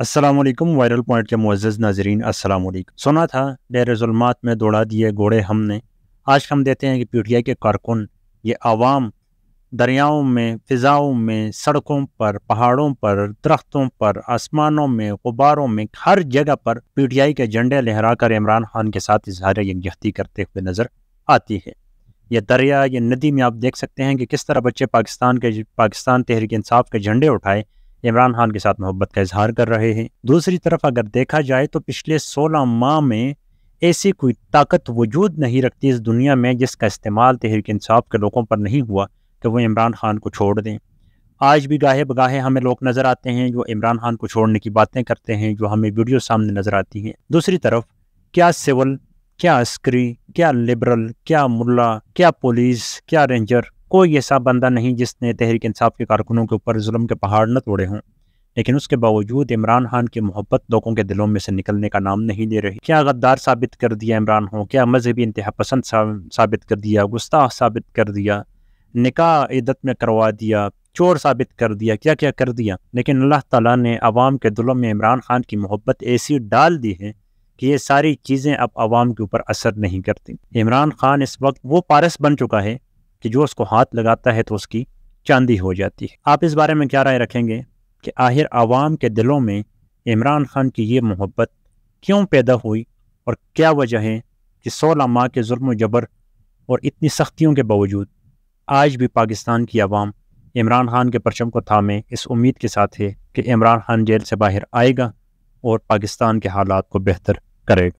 Aslam viral point के मोज़ नाजरीन असलम सुना था डेर जुलमात में दौड़ा दिए घोड़े हमने आज हम देते हैं कि पी टी आई के कारकुन ये आवाम दरियाओं में फ़िज़ाओं में सड़कों पर पहाड़ों पर दरख्तों पर आसमानों में गुब्बारों में हर जगह पर पी टी आई के झंडे लहरा कर इमरान खान के साथ इजहार यकजहती करते हुए नज़र आती है यह दरिया या नदी में आप देख सकते हैं कि किस तरह बच्चे पाकिस्तान के पाकिस्तान तहरीक इंसाफ के झंडे उठाए इमरान खान के साथ मोहब्बत का इजहार कर रहे हैं दूसरी तरफ अगर देखा जाए तो पिछले सोलह माह में ऐसी कोई ताकत वजूद नहीं रखती इस दुनिया में जिसका इस्तेमाल तहरीक इंसाफ के लोगों पर नहीं हुआ कि वो इमरान खान को छोड़ दें आज भी गाहे बगाहे हमें लोग नज़र आते हैं जो इमरान खान को छोड़ने की बातें करते हैं जो हमें वीडियो सामने नज़र आती हैं दूसरी तरफ क्या सिविल क्या अस्करी क्या लिबरल क्या मुल्ला क्या पुलिस क्या रेंजर कोई ऐसा बंदा नहीं जिसने तहरीक इंसाफ के कारकुनों के ऊपर जुल्म के पहाड़ न तोड़े हों लेकिन उसके बावजूद इमरान खान की मोहब्बत लोगों के दिलों में से निकलने का नाम नहीं ले रही क्या गद्दार साबित कर दिया इमरान हो क्या मजहबी इंतहा पसंद साबित कर दिया गुस्ताख साबित कर दिया निकाह इदत में करवा दिया चोर साबित कर दिया क्या क्या कर दिया लेकिन अल्लाह ताला ने अवाम के दिलों में इमरान खान की मोहब्बत ऐसी डाल दी है कि ये सारी चीज़ें अब आवाम के ऊपर असर नहीं करती इमरान खान इस वक्त वो पारस बन चुका है कि जो उसको हाथ लगाता है तो उसकी चांदी हो जाती है आप इस बारे में क्या राय रखेंगे कि आखिर आवाम के दिलों में इमरान खान की ये मोहब्बत क्यों पैदा हुई और क्या वजह है कि सोलह माह के जुल्म जबर और इतनी सख्तियों के बावजूद आज भी पाकिस्तान की आवाम इमरान खान के परचम को थामे इस उम्मीद के साथ है कि इमरान खान जेल से बाहर आएगा और पाकिस्तान के हालात को बेहतर करेगा